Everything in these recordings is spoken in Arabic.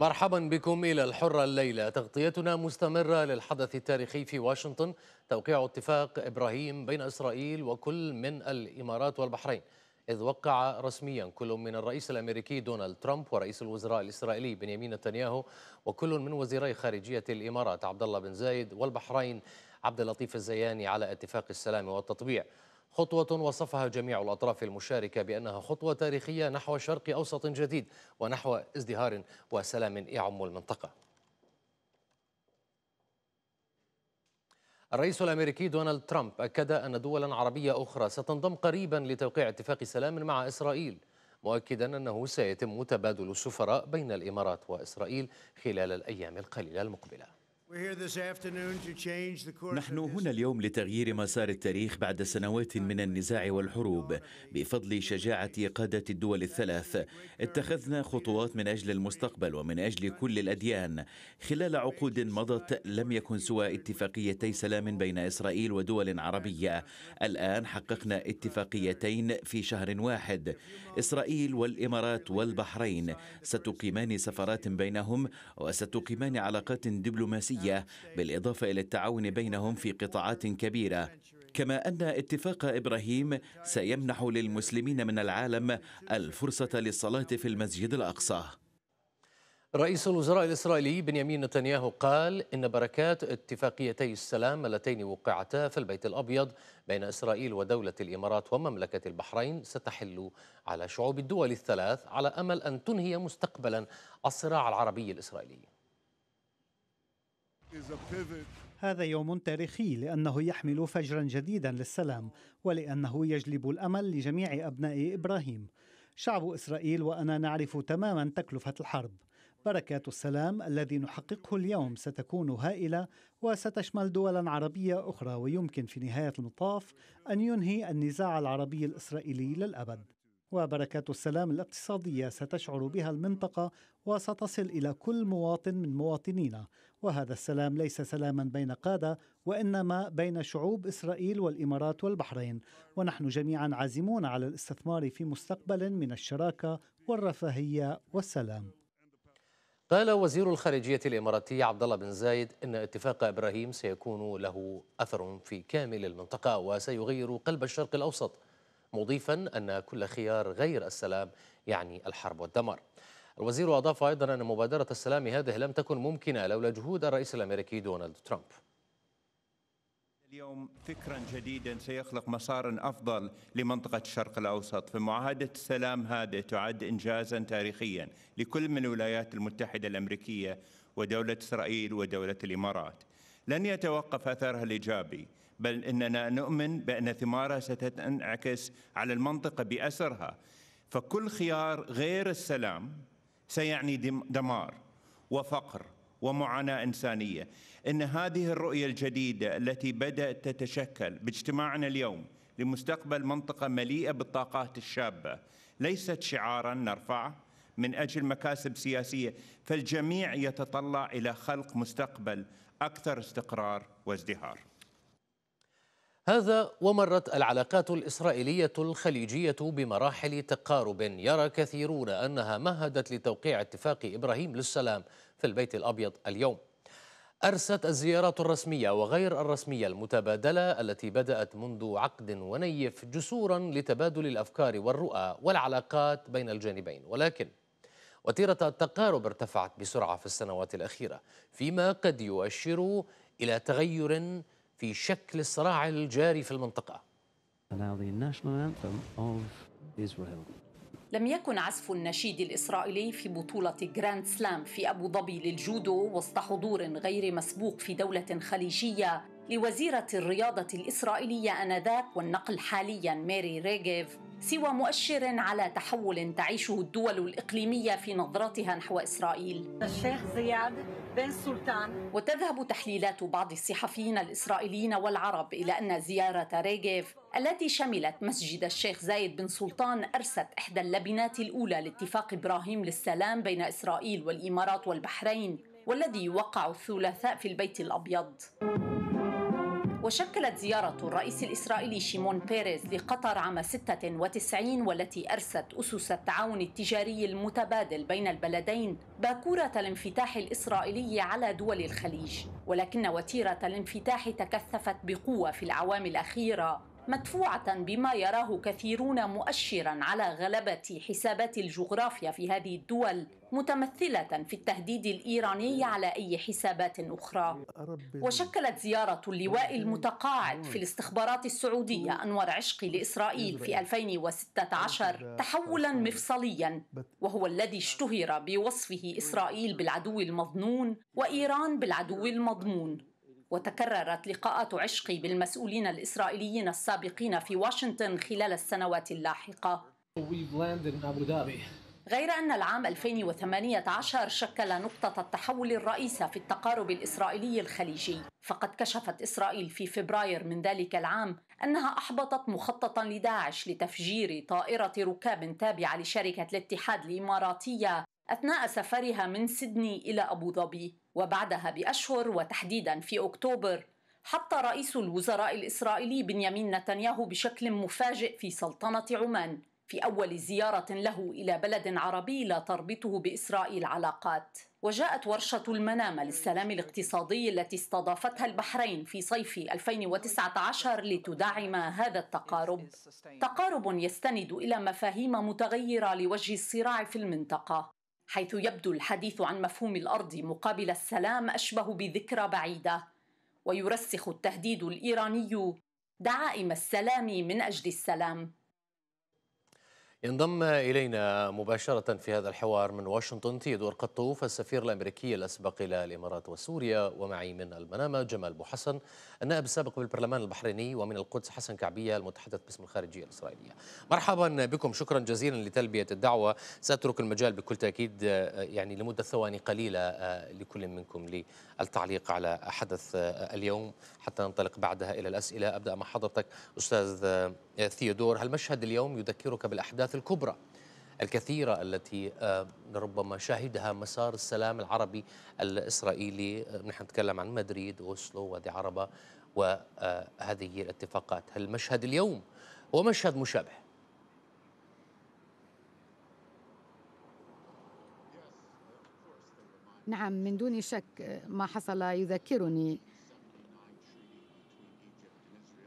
مرحبا بكم إلى الحرة الليلة تغطيتنا مستمرة للحدث التاريخي في واشنطن توقيع اتفاق إبراهيم بين إسرائيل وكل من الإمارات والبحرين إذ وقع رسميا كل من الرئيس الأمريكي دونالد ترامب ورئيس الوزراء الإسرائيلي بنيامين نتنياهو وكل من وزيري خارجية الإمارات عبد الله بن زايد والبحرين عبد اللطيف الزياني على اتفاق السلام والتطبيع خطوة وصفها جميع الأطراف المشاركة بأنها خطوة تاريخية نحو شرق أوسط جديد ونحو ازدهار وسلام يعم المنطقة الرئيس الامريكي دونالد ترامب اكد ان دولا عربيه اخرى ستنضم قريبا لتوقيع اتفاق سلام مع اسرائيل مؤكدا انه سيتم تبادل السفراء بين الامارات واسرائيل خلال الايام القليله المقبله نحن هنا اليوم لتغيير مسار التاريخ بعد سنوات من النزاع والحروب بفضل شجاعة قادة الدول الثلاث اتخذنا خطوات من أجل المستقبل ومن أجل كل الأديان خلال عقود مضت لم يكن سوى اتفاقيتي سلام بين إسرائيل ودول عربية الآن حققنا اتفاقيتين في شهر واحد إسرائيل والإمارات والبحرين ستقيمان سفرات بينهم وستقيمان علاقات دبلوماسية الدولية بالإضافة إلى التعاون بينهم في قطاعات كبيرة كما أن اتفاق إبراهيم سيمنح للمسلمين من العالم الفرصة للصلاة في المسجد الأقصى رئيس الوزراء الإسرائيلي بنيامين نتنياهو قال إن بركات اتفاقيتي السلام اللتين وقعتا في البيت الأبيض بين إسرائيل ودولة الإمارات ومملكة البحرين ستحل على شعوب الدول الثلاث على أمل أن تنهي مستقبلا الصراع العربي الإسرائيلي هذا يوم تاريخي لأنه يحمل فجرا جديدا للسلام ولأنه يجلب الأمل لجميع أبناء إبراهيم شعب إسرائيل وأنا نعرف تماما تكلفة الحرب بركات السلام الذي نحققه اليوم ستكون هائلة وستشمل دولا عربية أخرى ويمكن في نهاية المطاف أن ينهي النزاع العربي الإسرائيلي للأبد وبركات السلام الاقتصاديه ستشعر بها المنطقه وستصل الى كل مواطن من مواطنينا وهذا السلام ليس سلاما بين قاده وانما بين شعوب اسرائيل والامارات والبحرين ونحن جميعا عازمون على الاستثمار في مستقبل من الشراكه والرفاهيه والسلام قال وزير الخارجية الإماراتي عبد الله بن زايد إن اتفاق إبراهيم سيكون له أثر في كامل المنطقة وسيغير قلب الشرق الأوسط مضيفا أن كل خيار غير السلام يعني الحرب والدمار الوزير أضاف أيضا أن مبادرة السلام هذه لم تكن ممكنة لولا جهود الرئيس الأمريكي دونالد ترامب اليوم فكرا جديدا سيخلق مسارا افضل لمنطقه الشرق الاوسط فمعاهده السلام هذه تعد انجازا تاريخيا لكل من الولايات المتحده الامريكيه ودوله اسرائيل ودوله الامارات لن يتوقف اثرها الايجابي بل إننا نؤمن بأن ثمارها ستنعكس على المنطقة بأسرها فكل خيار غير السلام سيعني دمار وفقر ومعاناة إنسانية إن هذه الرؤية الجديدة التي بدأت تتشكل باجتماعنا اليوم لمستقبل منطقة مليئة بالطاقات الشابة ليست شعارا نرفعه من أجل مكاسب سياسية فالجميع يتطلع إلى خلق مستقبل أكثر استقرار وازدهار هذا ومرت العلاقات الإسرائيلية الخليجية بمراحل تقارب يرى كثيرون أنها مهدت لتوقيع اتفاق إبراهيم للسلام في البيت الأبيض اليوم أرست الزيارات الرسمية وغير الرسمية المتبادلة التي بدأت منذ عقد ونيف جسورا لتبادل الأفكار والرؤى والعلاقات بين الجانبين ولكن وتيرة التقارب ارتفعت بسرعة في السنوات الأخيرة فيما قد يؤشر إلى تغير في شكل الصراع الجاري في المنطقة لم يكن عزف النشيد الإسرائيلي في بطولة جراند سلام في أبو ظبي للجودو وسط حضور غير مسبوق في دولة خليجية لوزيرة الرياضة الإسرائيلية آنذاك والنقل حاليا ماري ريجيف سوى مؤشر على تحول تعيشه الدول الإقليمية في نظرتها نحو إسرائيل الشيخ زياد بن سلطان وتذهب تحليلات بعض الصحفيين الإسرائيليين والعرب إلى أن زيارة ريجيف التي شملت مسجد الشيخ زايد بن سلطان أرست إحدى اللبنات الأولى لاتفاق إبراهيم للسلام بين إسرائيل والإمارات والبحرين والذي يوقع الثلاثاء في البيت الأبيض وشكلت زيارة الرئيس الإسرائيلي شيمون بيريز لقطر عام 96 والتي أرست أسس التعاون التجاري المتبادل بين البلدين باكورة الانفتاح الإسرائيلي على دول الخليج ولكن وتيرة الانفتاح تكثفت بقوة في الأعوام الأخيرة مدفوعة بما يراه كثيرون مؤشرا على غلبة حسابات الجغرافيا في هذه الدول متمثلة في التهديد الإيراني على أي حسابات أخرى وشكلت زيارة اللواء المتقاعد في الاستخبارات السعودية أنور عشقي لإسرائيل في 2016 تحولا مفصليا وهو الذي اشتهر بوصفه إسرائيل بالعدو المظنون وإيران بالعدو المضمون وتكررت لقاءات عشقي بالمسؤولين الإسرائيليين السابقين في واشنطن خلال السنوات اللاحقة غير أن العام 2018 شكل نقطة التحول الرئيسة في التقارب الإسرائيلي الخليجي فقد كشفت إسرائيل في فبراير من ذلك العام أنها أحبطت مخططا لداعش لتفجير طائرة ركاب تابعة لشركة الاتحاد الإماراتية أثناء سفرها من سيدني إلى أبو ظبي وبعدها بأشهر وتحديدا في أكتوبر حط رئيس الوزراء الإسرائيلي بنيامين نتنياهو بشكل مفاجئ في سلطنة عمان في أول زيارة له إلى بلد عربي لا تربطه بإسرائيل علاقات وجاءت ورشة المنامة للسلام الاقتصادي التي استضافتها البحرين في صيف 2019 لتدعم هذا التقارب تقارب يستند إلى مفاهيم متغيرة لوجه الصراع في المنطقة حيث يبدو الحديث عن مفهوم الارض مقابل السلام اشبه بذكرى بعيده ويرسخ التهديد الايراني دعائم السلام من اجل السلام ينضم إلينا مباشرة في هذا الحوار من واشنطن تيدور قطوف السفير الأمريكي الأسبق إلى الإمارات وسوريا ومعي من المنامة جمال بو حسن النائب السابق بالبرلمان البحريني ومن القدس حسن كعبية المتحدث باسم الخارجية الإسرائيلية مرحبا بكم شكرا جزيلا لتلبية الدعوة سأترك المجال بكل تأكيد يعني لمدة ثواني قليلة لكل منكم للتعليق على حدث اليوم حتى ننطلق بعدها إلى الأسئلة أبدأ مع حضرتك أستاذ ثيودور هل مشهد اليوم يذكرك بالأحداث الأحداث الكبرى الكثيرة التي آه، ربما شهدها مسار السلام العربي الإسرائيلي آه، نحن نتكلم عن مدريد وأسلو وادي عربة وهذه آه، الاتفاقات هل المشهد اليوم هو مشهد مشابه نعم من دون شك ما حصل يذكرني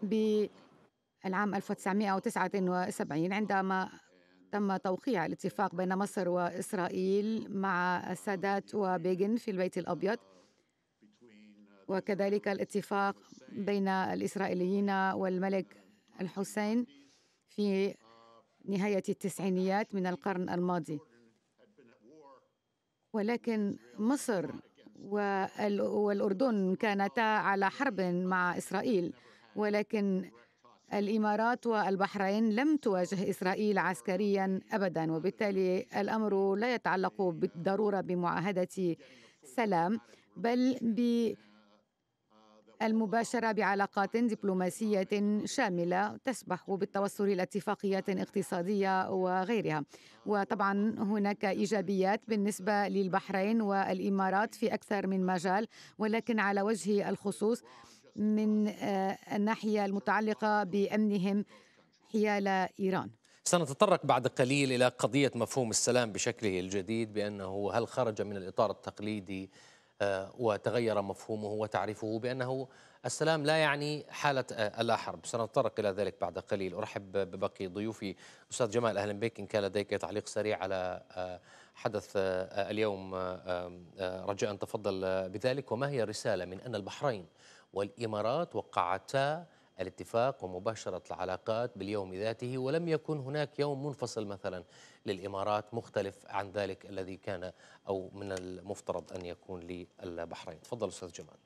بالعام 1979 عندما تم توقيع الاتفاق بين مصر وإسرائيل مع السادات وبيغن في البيت الأبيض وكذلك الاتفاق بين الإسرائيليين والملك الحسين في نهاية التسعينيات من القرن الماضي ولكن مصر والأردن كانتا على حرب مع إسرائيل ولكن الامارات والبحرين لم تواجه اسرائيل عسكريا ابدا وبالتالي الامر لا يتعلق بالضروره بمعاهده سلام بل بالمباشره بعلاقات دبلوماسيه شامله تسبح بالتوصل الى اتفاقيات اقتصاديه وغيرها وطبعا هناك ايجابيات بالنسبه للبحرين والامارات في اكثر من مجال ولكن على وجه الخصوص من آه، الناحية المتعلقة بأمنهم حيال إيران سنتطرق بعد قليل إلى قضية مفهوم السلام بشكله الجديد بأنه هل خرج من الإطار التقليدي آه، وتغير مفهومه وتعريفه بأنه السلام لا يعني حالة آه، لا حرب سنتطرق إلى ذلك بعد قليل أرحب بباقي ضيوفي أستاذ جمال أهلا بك إن كان لديك تعليق سريع على حدث اليوم رجاء تفضل بذلك وما هي الرسالة من أن البحرين والإمارات وقعتا الاتفاق ومباشرة العلاقات باليوم ذاته ولم يكن هناك يوم منفصل مثلا للإمارات مختلف عن ذلك الذي كان أو من المفترض أن يكون للبحرين تفضل أستاذ جمال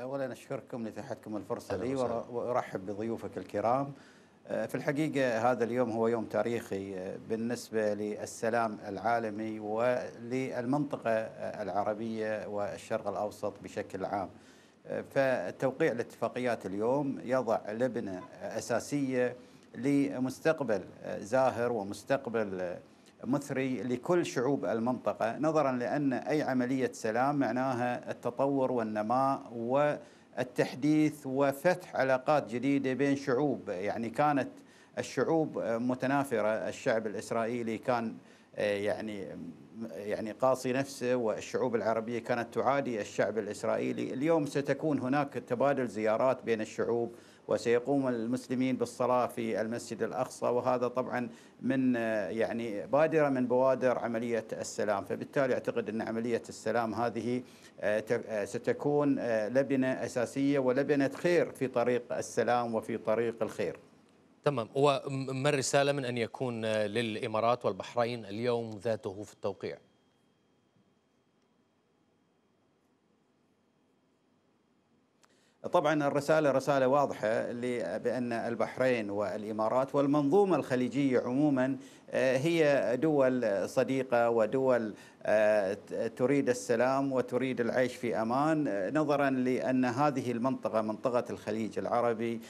أولا أشكركم لإتاحتكم الفرصة لي وأرحب بضيوفك الكرام آه، في الحقيقة هذا اليوم هو يوم تاريخي آه، بالنسبة للسلام العالمي وللمنطقة آه، العربية والشرق الأوسط بشكل عام فتوقيع الاتفاقيات اليوم يضع لبنة أساسية لمستقبل زاهر ومستقبل مثري لكل شعوب المنطقة نظرا لأن أي عملية سلام معناها التطور والنماء و التحديث وفتح علاقات جديده بين شعوب يعني كانت الشعوب متنافره الشعب الاسرائيلي كان آه، يعني يعني قاصي نفسه والشعوب العربيه كانت تعادي الشعب الاسرائيلي، اليوم ستكون هناك تبادل زيارات بين الشعوب وسيقوم المسلمين بالصلاه في المسجد الاقصى وهذا طبعا من آه، يعني بادره من بوادر عمليه السلام، فبالتالي اعتقد ان عمليه السلام هذه ستكون لبنه اساسيه ولبنه خير في طريق السلام وفي طريق الخير. تمام وما الرساله من ان يكون للامارات والبحرين اليوم ذاته في التوقيع؟ طبعا الرسالة رسالة واضحة بأن البحرين والإمارات والمنظومة الخليجية عموما آه، هي دول صديقه ودول آه، تريد السلام وتريد العيش في امان آه، نظرا لان هذه المنطقه منطقه الخليج العربي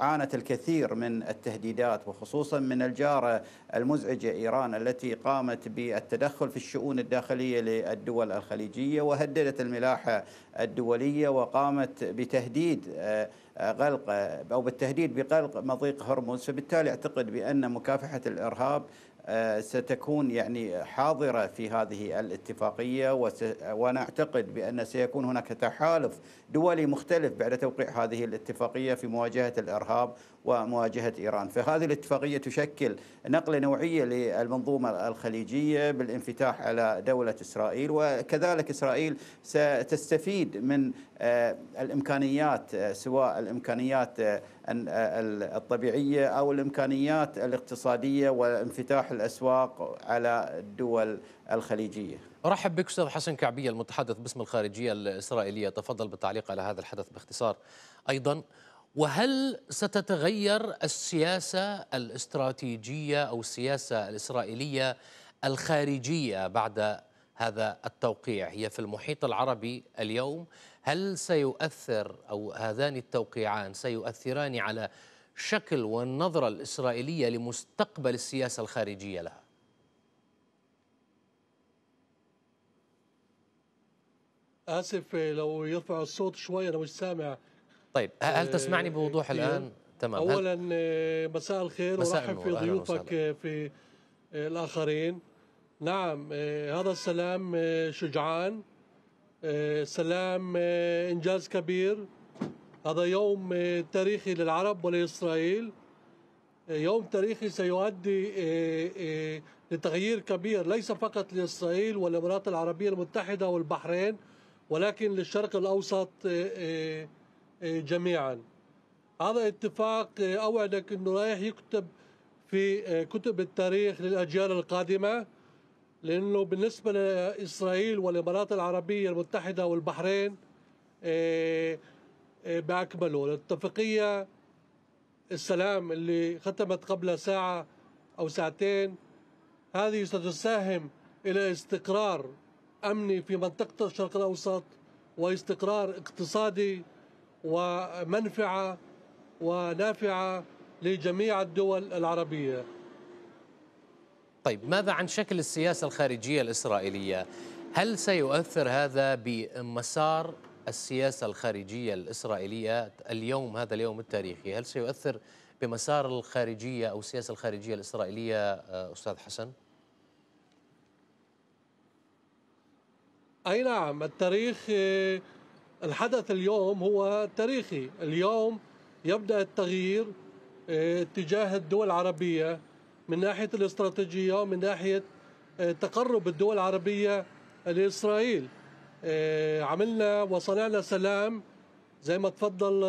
عانت الكثير من التهديدات وخصوصا من الجاره المزعجه ايران التي قامت بالتدخل في الشؤون الداخليه للدول الخليجيه وهددت الملاحه الدوليه وقامت بتهديد غلق او بالتهديد بغلق مضيق هرمز فبالتالي اعتقد بان مكافحه الارهاب آه، ستكون يعني حاضرة في هذه الاتفاقية وس... وأنا أعتقد بأن سيكون هناك تحالف دولي مختلف بعد توقيع هذه الاتفاقية في مواجهة الإرهاب ومواجهة إيران فهذه الاتفاقية تشكل نقلة نوعية للمنظومة الخليجية بالانفتاح على دولة إسرائيل وكذلك إسرائيل ستستفيد من آه، الإمكانيات آه، سواء الإمكانيات آه، الطبيعية أو الإمكانيات الاقتصادية وانفتاح الأسواق على الدول الخليجية أرحب بك أستاذ حسن كعبية المتحدث باسم الخارجية الإسرائيلية تفضل بالتعليق على هذا الحدث باختصار أيضا وهل ستتغير السياسة الاستراتيجية أو السياسة الإسرائيلية الخارجية بعد هذا التوقيع هي في المحيط العربي اليوم هل سيؤثر أو هذان التوقيعان سيؤثران على شكل والنظرة الإسرائيلية لمستقبل السياسة الخارجية لها آسف لو يرفع الصوت شوية أنا مش سامع طيب هل تسمعني آه، بوضوح الان؟ تمام اولا آه، مساء الخير ورحب في ضيوفك آه، في الاخرين نعم هذا السلام شجعان سلام انجاز كبير هذا يوم تاريخي للعرب ولاسرائيل يوم تاريخي سيؤدي لتغيير كبير ليس فقط لاسرائيل والامارات العربيه المتحده والبحرين ولكن للشرق الاوسط إيه، جميعا هذا اتفاق إيه، اوعدك انه رايح يكتب في إيه، كتب التاريخ للاجيال القادمه لانه بالنسبه لاسرائيل والامارات العربيه المتحده والبحرين باكمله الاتفاقيه السلام اللي ختمت قبل ساعه او ساعتين هذه ستساهم الى استقرار امني في منطقه الشرق الاوسط واستقرار اقتصادي ومنفعة ونافعة لجميع الدول العربية طيب ماذا عن شكل السياسة الخارجية الإسرائيلية؟ هل سيؤثر هذا بمسار السياسة الخارجية الإسرائيلية اليوم هذا اليوم التاريخي هل سيؤثر بمسار الخارجية أو السياسة الخارجية الإسرائيلية آه، أستاذ حسن؟ أي نعم التاريخ آه، الحدث اليوم هو تاريخي اليوم يبدأ التغيير اتجاه آه، الدول العربية من ناحية الاستراتيجية ومن ناحية آه، تقرب الدول العربية لإسرائيل آه، عملنا وصنعنا سلام زي ما تفضل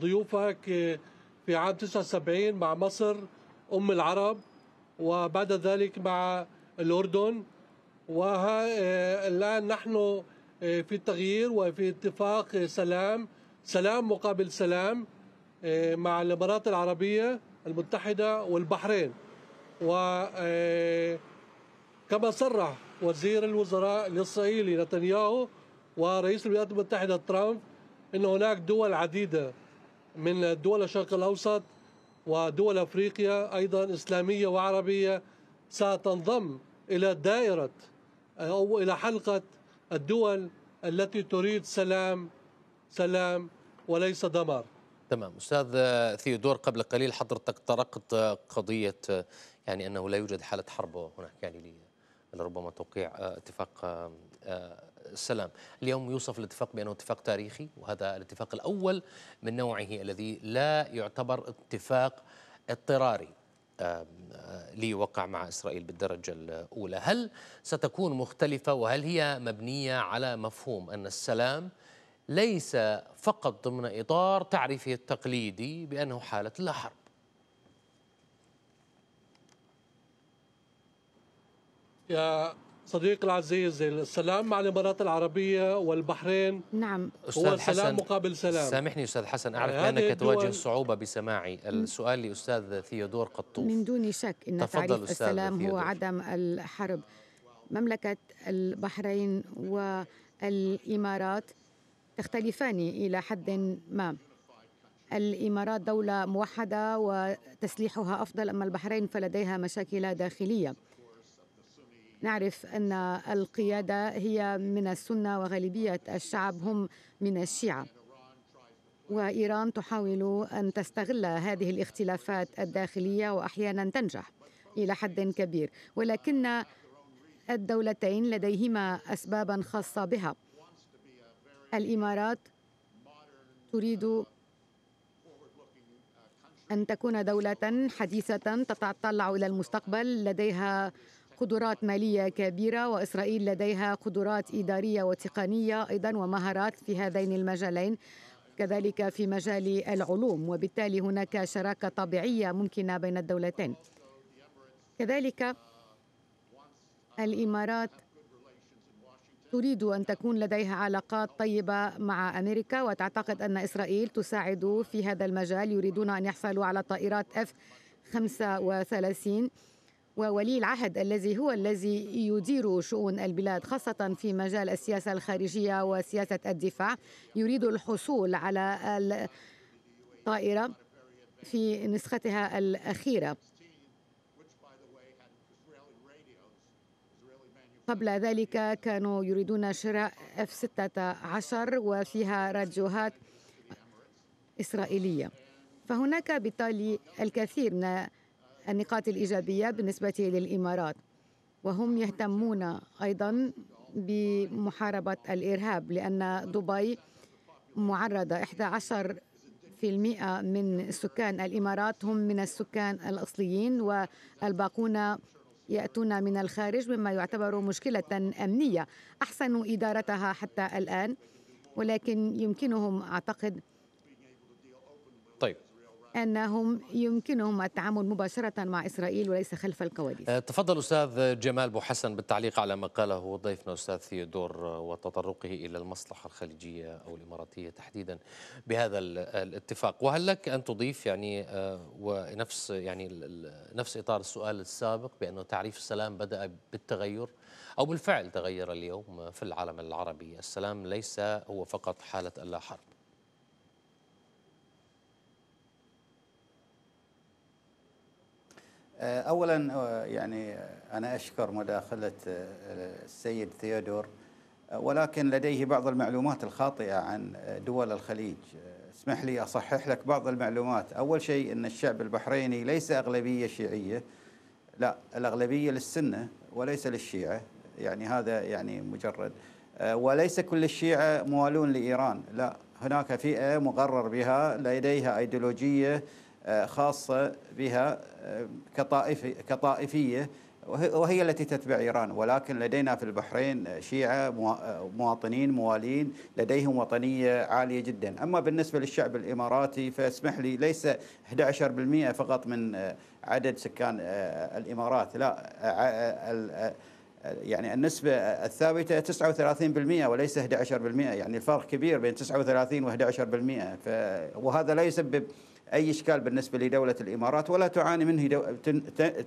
ضيوفك في عام 79 مع مصر أم العرب وبعد ذلك مع الأردن والآن نحن آه، في التغيير وفي اتفاق آه، سلام سلام مقابل سلام آه، مع الامارات العربيه المتحده والبحرين و كما صرح وزير الوزراء الاسرائيلي نتنياهو ورئيس الولايات المتحده ترامب ان هناك دول عديده من دول الشرق الاوسط ودول افريقيا ايضا اسلاميه وعربيه ستنضم الى دائره او الى حلقه الدول التي تريد سلام سلام وليس دمار تمام استاذ ثيودور قبل قليل حضرتك طرقت قضيه يعني انه لا يوجد حاله حرب هناك يعني لربما توقيع اتفاق السلام اليوم يوصف الاتفاق بأنه اتفاق تاريخي وهذا الاتفاق الأول من نوعه الذي لا يعتبر اتفاق اضطراري ليوقع مع إسرائيل بالدرجة الأولى هل ستكون مختلفة وهل هي مبنية على مفهوم أن السلام ليس فقط ضمن إطار تعريفه التقليدي بأنه حالة لا حرب يا صديقي العزيز السلام مع الامارات العربيه والبحرين نعم استاذ هو سلام حسن مقابل سلام سامحني استاذ حسن اعرف يعني انك تواجه صعوبه بسماعي السؤال لاستاذ ثيودور قطوف من دون شك ان تعريف السلام ثيودور. هو عدم الحرب مملكه البحرين والامارات تختلفان الى حد ما الامارات دوله موحده وتسليحها افضل اما البحرين فلديها مشاكل داخليه نعرف أن القيادة هي من السنة وغالبية الشعب هم من الشيعة وإيران تحاول أن تستغل هذه الاختلافات الداخلية وأحيانا تنجح إلى حد كبير ولكن الدولتين لديهما أسبابا خاصة بها الإمارات تريد أن تكون دولة حديثة تتطلع إلى المستقبل لديها قدرات مالية كبيرة وإسرائيل لديها قدرات إدارية وتقنية أيضا ومهارات في هذين المجالين كذلك في مجال العلوم وبالتالي هناك شراكة طبيعية ممكنة بين الدولتين كذلك الإمارات تريد أن تكون لديها علاقات طيبة مع أمريكا وتعتقد أن إسرائيل تساعد في هذا المجال يريدون أن يحصلوا على طائرات F 35 وولي العهد الذي هو الذي يدير شؤون البلاد خاصة في مجال السياسة الخارجية وسياسة الدفاع يريد الحصول على الطائرة في نسختها الأخيرة قبل ذلك كانوا يريدون شراء اف 16 وفيها راديوهات إسرائيلية فهناك بالتالي الكثير من النقاط الإيجابية بالنسبة للإمارات وهم يهتمون أيضا بمحاربة الإرهاب لأن دبي معرضة 11% في المئة من سكان الإمارات هم من السكان الأصليين والباقون يأتون من الخارج مما يعتبر مشكلة أمنية أحسنوا إدارتها حتى الآن ولكن يمكنهم أعتقد طيب انهم يمكنهم التعامل مباشره مع اسرائيل وليس خلف الكواليس. أه، تفضل استاذ جمال بو حسن بالتعليق على ما قاله ضيفنا استاذ ثيودور أه، وتطرقه الى المصلحه الخليجيه او الاماراتيه تحديدا بهذا الاتفاق، وهل لك ان تضيف يعني أه، ونفس يعني نفس اطار السؤال السابق بانه تعريف السلام بدا بالتغير او بالفعل تغير اليوم في العالم العربي، السلام ليس هو فقط حاله اللا حرب. آه، اولا آه، يعني آه، انا اشكر مداخله السيد ثيودور ولكن لديه بعض المعلومات الخاطئه عن دول الخليج اسمح لي اصحح لك بعض المعلومات اول شيء ان الشعب البحريني ليس اغلبيه شيعيه لا الاغلبيه للسنه وليس للشيعه يعني هذا يعني مجرد وليس كل الشيعه موالون لايران لا هناك فئه مغرر بها لديها ايديولوجيه آه، خاصة بها آه، كطائفية وهي التي تتبع إيران ولكن لدينا في البحرين آه، شيعة مواطنين موالين لديهم وطنية عالية جدا أما بالنسبة للشعب الإماراتي فاسمح لي ليس 11% فقط من عدد سكان الإمارات لا يعني النسبة الثابتة 39% وليس 11% يعني الفرق كبير بين 39 و 11% وهذا لا يسبب أي إشكال بالنسبة لدولة الإمارات ولا تعاني منه دو...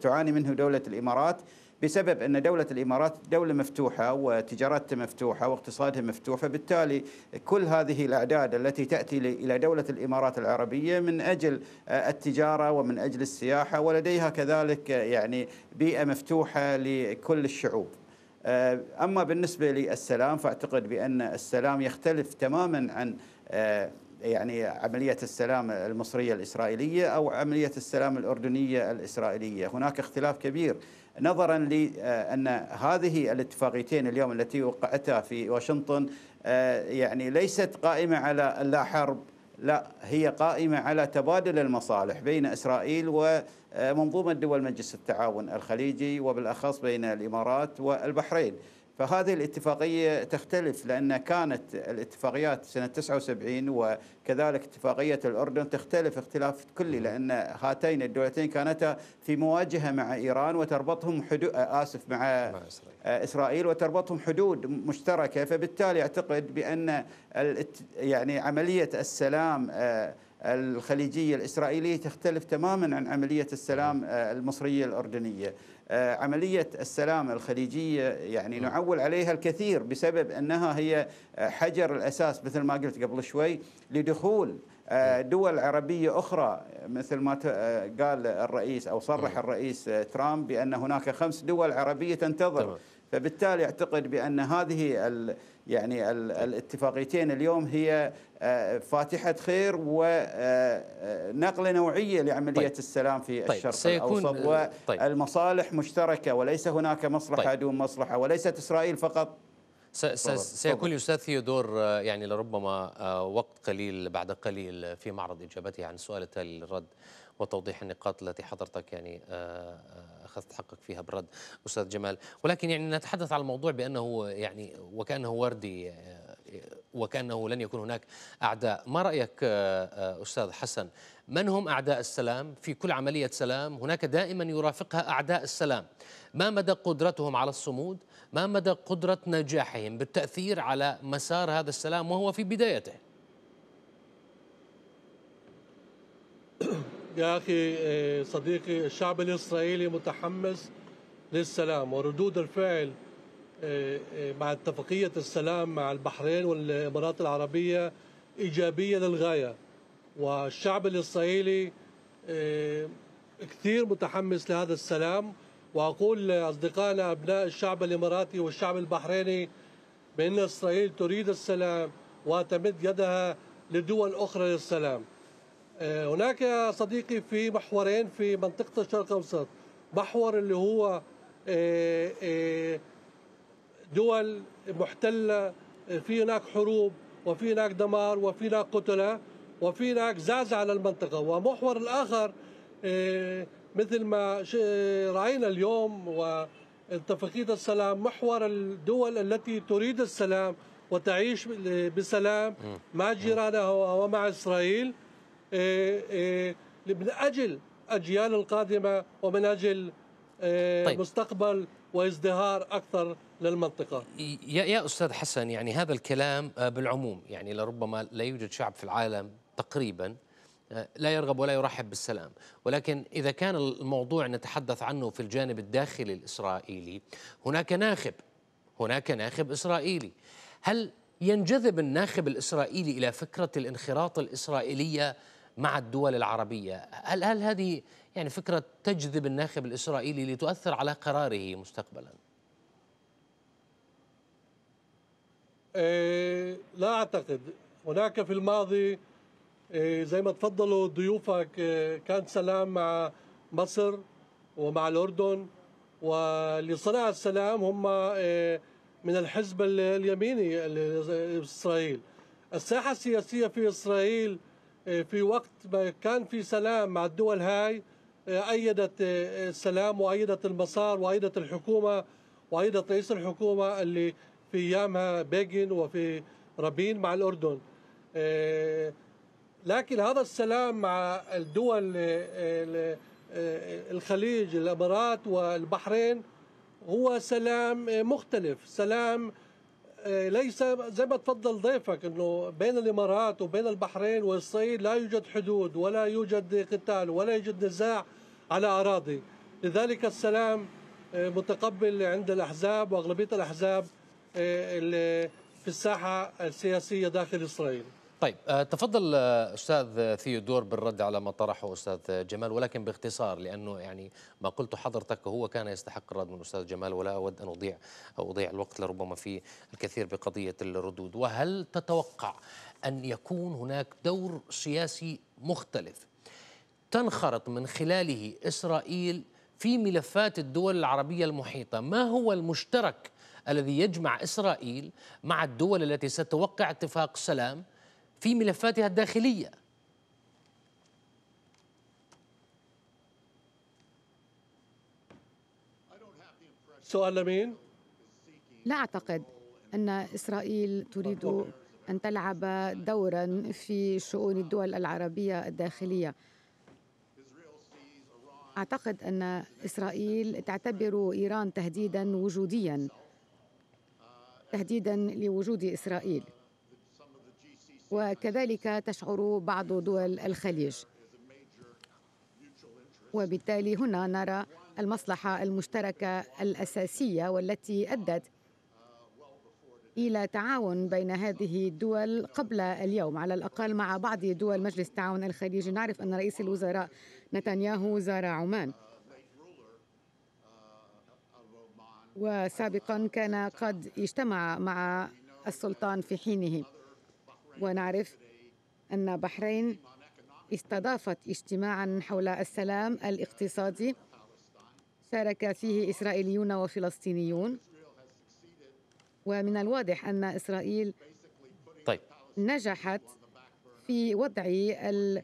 تعاني منه دولة الإمارات بسبب أن دولة الإمارات دولة مفتوحة وتجارتها مفتوحة واقتصادها مفتوح فبالتالي كل هذه الأعداد التي تأتي إلى دولة الإمارات العربية من أجل آه، التجارة ومن أجل السياحة ولديها كذلك آه، يعني بيئة مفتوحة لكل الشعوب آه، أما بالنسبة للسلام فأعتقد بأن السلام يختلف تماما عن يعني عملية السلام المصرية الإسرائيلية أو عملية السلام الأردنية الإسرائيلية هناك اختلاف كبير نظرا لأن آه، هذه الاتفاقيتين اليوم التي وقعتها في واشنطن آه، يعني ليست قائمة على لا حرب لا هي قائمة على تبادل المصالح بين إسرائيل ومنظومة آه، دول مجلس التعاون الخليجي وبالأخص بين الإمارات والبحرين فهذه الاتفاقية تختلف لأن كانت الاتفاقيات سنة 79 وكذلك اتفاقية الأردن تختلف اختلاف كلي لأن هاتين الدولتين كانتا في مواجهة مع إيران وتربطهم حدود آه، آسف مع, إسرائيل. آه، إسرائيل وتربطهم حدود مشتركة فبالتالي أعتقد بأن يعني عملية السلام آه الخليجية الإسرائيلية تختلف تماما عن عملية السلام آه، المصرية الأردنية آه، عملية السلام الخليجية يعني نعول عليها الكثير بسبب أنها هي آه، حجر الأساس مثل ما قلت قبل شوي لدخول دول عربية أخرى مثل ما قال الرئيس أو صرح الرئيس ترامب بأن هناك خمس دول عربية تنتظر فبالتالي أعتقد بأن هذه يعني طيب. الاتفاقيتين اليوم هي آه، فاتحه خير ونقله آه، آه، نوعيه لعمليه طيب. السلام في طيب. الشرق سيكون الاوسط طيب. والمصالح طيب. مشتركه وليس هناك مصلحه طيب. دون مصلحه وليست اسرائيل فقط سيكون الاستاذ ثيودور يعني لربما وقت قليل بعد قليل في معرض اجابته عن السؤال التالي للرد وتوضيح النقاط التي حضرتك يعني اخذت حقك فيها بالرد استاذ جمال ولكن يعني نتحدث عن الموضوع بانه يعني وكانه وردي وكأنه لن يكون هناك أعداء ما رأيك آه، آه، أستاذ حسن من هم أعداء السلام في كل عملية سلام هناك دائما يرافقها أعداء السلام ما مدى قدرتهم على الصمود ما مدى قدرة نجاحهم بالتأثير على مسار هذا السلام وهو في بدايته يا أخي آه، صديقي الشعب الإسرائيلي متحمس للسلام وردود الفعل آه، آه، مع اتفاقية السلام مع البحرين والإمارات العربية إيجابية للغاية والشعب الإسرائيلي آه، كثير متحمس لهذا السلام وأقول لأصدقائنا أبناء الشعب الإماراتي والشعب البحريني بأن إسرائيل تريد السلام وتمد يدها لدول أخرى للسلام هناك يا صديقي في محورين في منطقة الشرق الأوسط محور اللي هو دول محتلة في هناك حروب وفي هناك دمار وفي هناك قتلة وفي هناك زعزعة على المنطقة ومحور الآخر آه، مثل ما آه، رأينا اليوم واتفاقية السلام محور الدول التي تريد السلام وتعيش بسلام مع جيرانها ومع إسرائيل آه، من أجل أجيال القادمة ومن أجل آه، طيب. مستقبل وازدهار اكثر للمنطقه. يا يا استاذ حسن يعني هذا الكلام آه، بالعموم يعني لربما لا يوجد شعب في العالم تقريبا آه، لا يرغب ولا يرحب بالسلام ولكن إذا كان الموضوع نتحدث عنه في الجانب الداخلي الإسرائيلي هناك ناخب هناك ناخب إسرائيلي هل ينجذب الناخب الإسرائيلي إلى فكرة الانخراط الإسرائيلية مع الدول العربية هل, هل هذه يعني فكرة تجذب الناخب الإسرائيلي لتؤثر على قراره مستقبلا إيه لا أعتقد هناك في الماضي إيه زي ما تفضلوا ضيوفك إيه كان سلام مع مصر ومع الأردن ولصنع السلام هم إيه، من الحزب اليميني الإسرائيل الساحة السياسية في إسرائيل إيه، في وقت ما كان في سلام مع الدول هاي أيدت آه، السلام وأيدت المسار وأيدت الحكومة وأيدت رئيس الحكومة اللي في أيامها بيجن وفي رابين مع الأردن آه، لكن هذا السلام مع الدول آه، الخليج الإمارات والبحرين هو سلام مختلف سلام ليس زي ما تفضل ضيفك انه بين الامارات وبين البحرين واسرائيل لا يوجد حدود ولا يوجد قتال ولا يوجد نزاع على أراضي لذلك السلام آه، متقبل عند الأحزاب وأغلبية الأحزاب آه، في الساحة السياسية داخل إسرائيل طيب آه، تفضل استاذ ثيودور بالرد على ما طرحه استاذ جمال ولكن باختصار لانه يعني ما قلته حضرتك هو كان يستحق الرد من استاذ جمال ولا اود ان اضيع او اضيع الوقت لربما في الكثير بقضيه الردود وهل تتوقع ان يكون هناك دور سياسي مختلف تنخرط من خلاله إسرائيل في ملفات الدول العربية المحيطة ما هو المشترك الذي يجمع إسرائيل مع الدول التي ستوقع اتفاق سلام في ملفاتها الداخلية سؤال لمين؟ لا أعتقد أن إسرائيل تريد أن تلعب دورا في شؤون الدول العربية الداخلية أعتقد أن إسرائيل تعتبر إيران تهديدا وجوديا تهديدا لوجود إسرائيل وكذلك تشعر بعض دول الخليج وبالتالي هنا نرى المصلحة المشتركة الأساسية والتي أدت إلى تعاون بين هذه الدول قبل اليوم على الأقل مع بعض دول مجلس التعاون الخليجي نعرف أن رئيس الوزراء نتنياهو زار عمان وسابقا كان قد اجتمع مع السلطان في حينه ونعرف أن بحرين استضافت اجتماعا حول السلام الاقتصادي شارك فيه إسرائيليون وفلسطينيون ومن الواضح أن إسرائيل طيب. نجحت في وضع ال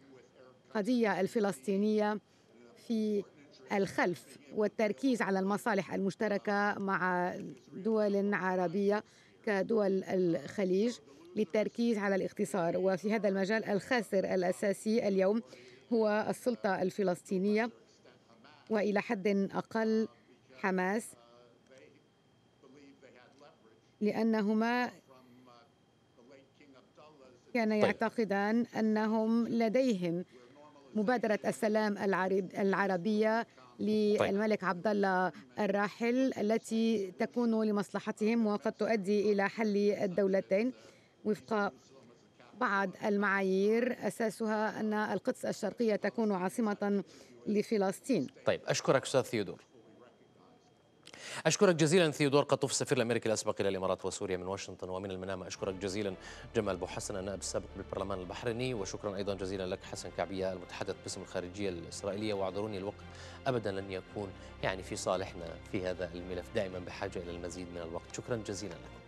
القضية الفلسطينية في الخلف والتركيز على المصالح المشتركة مع دول عربية كدول الخليج للتركيز على الاختصار وفي هذا المجال الخاسر الأساسي اليوم هو السلطة الفلسطينية وإلى حد أقل حماس لأنهما كان طيب. يعتقدان أنهم لديهم مبادرة السلام العربية طيب. للملك عبد الله الراحل التي تكون لمصلحتهم وقد تؤدي إلى حل الدولتين وفق بعض المعايير أساسها أن القدس الشرقية تكون عاصمة لفلسطين طيب أشكرك أستاذ ثيودور أشكرك جزيلا ثيودور قطوف سفير الأمريكي الأسبق إلى الإمارات وسوريا من واشنطن ومن المنامة أشكرك جزيلا جمال بو حسن النائب السابق بالبرلمان البحريني وشكرا أيضا جزيلا لك حسن كعبية المتحدث باسم الخارجية الإسرائيلية واعذروني الوقت أبدا لن يكون يعني في صالحنا في هذا الملف دائما بحاجة إلى المزيد من الوقت شكرا جزيلا لكم